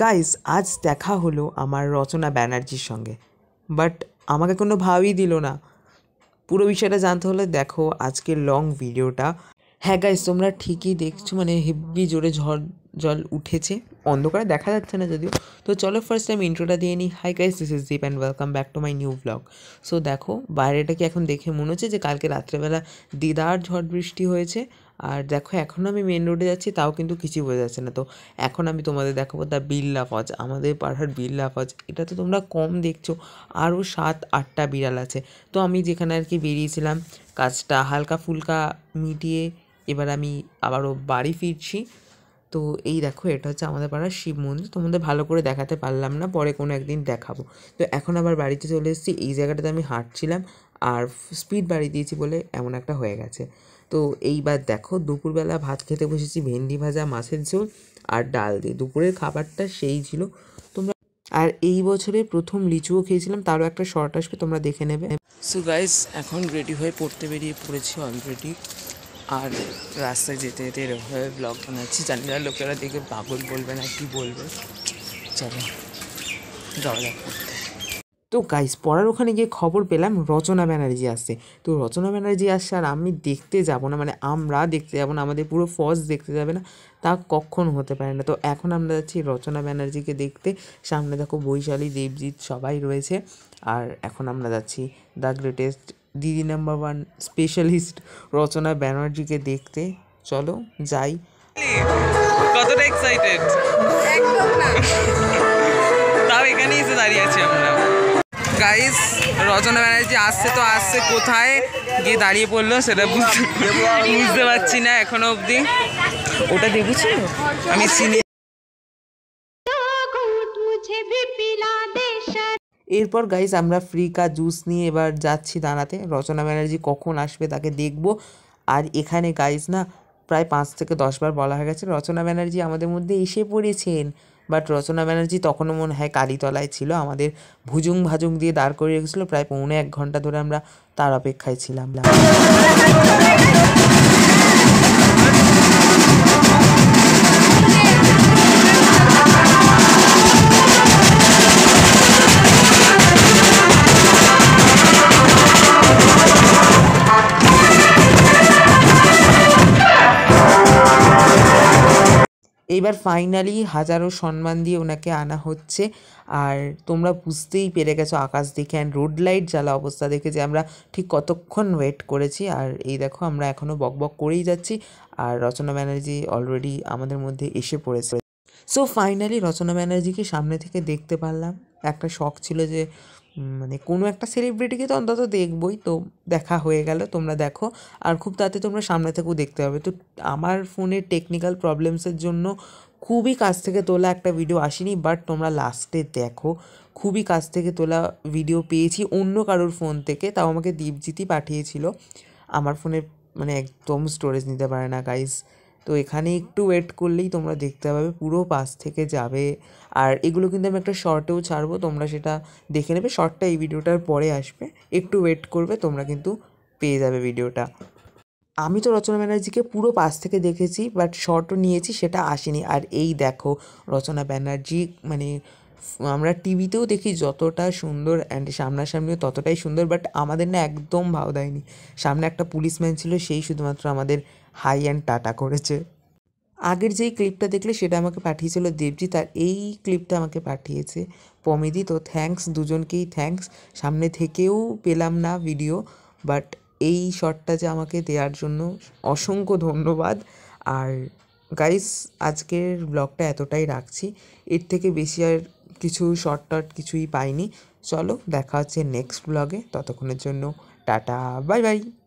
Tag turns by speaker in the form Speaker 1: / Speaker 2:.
Speaker 1: guys আজ দেখা হলো আমার রচনা ব্যানার্জির সঙ্গে বাট আমাকে কোনো ভাবই দিল না পুরো বিষয়টা জানতে হলে দেখো আজকের লং ভিডিওটা হ্যাঁ গাইজ তোমরা ঠিকই দেখছো মানে হেভি জোরে ঝড় জল উঠেছে অন্ধকারে দেখা যাচ্ছে না যদিও তো চলো ফার্স্ট টাইম ইন্ট্রোটা দিয়ে নিই hi guys this is Deep and welcome back to my new blog so দেখো বাইরেটা কি এখন দেখে মনে হচ্ছে যে কালকে রাত্রেবেলা দিদার ঝড় বৃষ্টি হয়েছে আর দেখো এখনও আমি মেন রোডে যাচ্ছি তাও কিন্তু কিছুই বোঝা যাচ্ছে না তো এখন আমি তোমাদের দেখাবো দ্য বিল্লা ফজ আমাদের পাড়ার বিল্লা ফজ এটা তো তোমরা কম দেখছো আরও সাত আটটা বিড়াল আছে তো আমি যেখানে আর কি বেরিয়েছিলাম কাজটা হালকা ফুলকা মিটিয়ে এবার আমি আবারও বাড়ি ফিরছি তো এই দেখো এটা হচ্ছে আমাদের পাড়ার শিব মন্দির তোমাদের ভালো করে দেখাতে পারলাম না পরে কোনো একদিন দেখাবো তো এখন আবার বাড়িতে চলে এসেছি এই জায়গাটাতে আমি হাঁটছিলাম আর স্পিড বাড়িয়ে দিয়েছি বলে এমন একটা হয়ে গেছে তো এইবার দেখো দুপুরবেলা ভাত খেতে বসেছি ভেন্ডি ভাজা মাছের ঝোল আর ডাল দিয়ে দুপুরের খাবারটা সেই ছিল তোমরা আর এই বছরে প্রথম লিচুও খেয়েছিলাম তারও একটা শর্ট আসবে তোমরা দেখে নেবে সো গাইজ এখন রেডি হয়ে পড়তে বেরিয়ে পড়েছি অলরেডি আর রাস্তায় যেতে যেতে এরকমভাবে ব্লগ বানাচ্ছি জানি না লোকেরা দেখে পাগল বলবে না কি বলবে চলো যাওয়া যাক করতে তো গাইস পড়ার ওখানে গিয়ে খবর পেলাম রচনা ব্যানার্জি আসছে তো রচনা ব্যানার্জি আসছে আর আমি দেখতে যাব না মানে আমরা দেখতে যাব না আমাদের পুরো ফজ দেখতে যাবে না তা কখন হতে পারে না তো এখন আমরা যাচ্ছি রচনা ব্যানার্জিকে দেখতে সামনে দেখো বৈশালী দেবজিৎ সবাই রয়েছে আর এখন আমরা যাচ্ছি দ্য গ্রেটেস্ট দিদি নাম্বার ওয়ান স্পেশালিস্ট রচনা ব্যানার্জিকে দেখতে চলো যাই কতটা এক্সাইটেড তাও এখানেই এসে দাঁড়িয়ে আছি আমরা গাইস রচনা ব্যানার্জি আসছে তো আসছে কোথায় গিয়ে দাঁড়িয়ে পড়লো সেটা বুঝতে বুঝতে পারছি না এখনো অবধি ওটা দেখেছি আমি চিনি এরপর গাইস আমরা ফ্রি কা জুস নিয়ে এবার যাচ্ছি দাঁড়াতে রচনা ব্যানার্জি কখন আসবে তাকে দেখব আর এখানে গাইস না প্রায় পাঁচ থেকে দশবার বলা হয়ে গেছে রচনা ব্যানার্জি আমাদের মধ্যে এসে পড়েছেন বাট রচনা ব্যানার্জি তখনও মনে হয় কালীতলায় ছিল আমাদের ভুজুং ভাজুং দিয়ে দাঁড় করিয়ে রেখেছিলো প্রায় পৌনে এক ঘন্টা ধরে আমরা তার অপেক্ষায় ছিলাম এবার ফাইনালি হাজারো সম্মান দিয়ে ওনাকে আনা হচ্ছে আর তোমরা বুঝতেই পেরে গেছো আকাশ দেখে অ্যান্ড রোড লাইট জ্বালা অবস্থা দেখে যে আমরা ঠিক কতক্ষণ ওয়েট করেছি আর এই দেখো আমরা এখনও বক বক করেই যাচ্ছি আর রচনা ব্যানার্জি অলরেডি আমাদের মধ্যে এসে পড়েছে সো ফাইনালি রচনা ব্যানার্জিকে সামনে থেকে দেখতে পারলাম একটা শখ ছিল যে মানে কোনো একটা সেলিব্রিটিকে তো অন্তত দেখবই তো দেখা হয়ে গেল তোমরা দেখো আর খুব তাতে তোমরা সামনে থেকেও দেখতে পাবে তো আমার ফোনে টেকনিক্যাল প্রবলেমসের জন্য খুবই কাছ থেকে তোলা একটা ভিডিও আসেনি বাট তোমরা লাস্টে দেখো খুবই কাছ থেকে তোলা ভিডিও পেয়েছি অন্য কারোর ফোন থেকে তাও আমাকে দীপজিতি পাঠিয়েছিল আমার ফোনে মানে একদম স্টোরেজ নিতে পারে না গাইস তো এখানে একটু ওয়েট করলেই তোমরা দেখতে পাবে পুরো পাশ থেকে যাবে আর এগুলো কিন্তু আমি একটা শর্টেও ছাড়বো তোমরা সেটা দেখে নেবে শর্টটা এই ভিডিওটার পরে আসবে একটু ওয়েট করবে তোমরা কিন্তু পেয়ে যাবে ভিডিওটা আমি তো রচনা ব্যানার্জিকে পুরো পাশ থেকে দেখেছি বাট শর্টও নিয়েছি সেটা আসেনি আর এই দেখো রচনা ব্যানার্জি মানে আমরা টিভিতেও দেখি যতটা সুন্দর অ্যান্ড সামনাসামনিও ততটাই সুন্দর বাট আমাদের না একদম ভাও দেয়নি সামনে একটা পুলিশম্যান ছিল সেই শুধুমাত্র আমাদের হাই অ্যান্ড টাটা করেছে আগের যেই ক্লিপটা দেখলে সেটা আমাকে পাঠিয়েছিল দেবজি তার এই ক্লিপটা আমাকে পাঠিয়েছে পমেদি তো থ্যাংকস দুজনকেই থ্যাংকস সামনে থেকেও পেলাম না ভিডিও বাট এই শটটা যে আমাকে দেওয়ার জন্য অসংখ্য ধন্যবাদ আর গাইস আজকের ব্লগটা এতটাই রাখছি এর থেকে বেশি আর কিছু শর্ট টট কিছুই পাইনি চলো দেখা হচ্ছে নেক্সট ব্লগে ততক্ষণের জন্য টাটা বাই বাই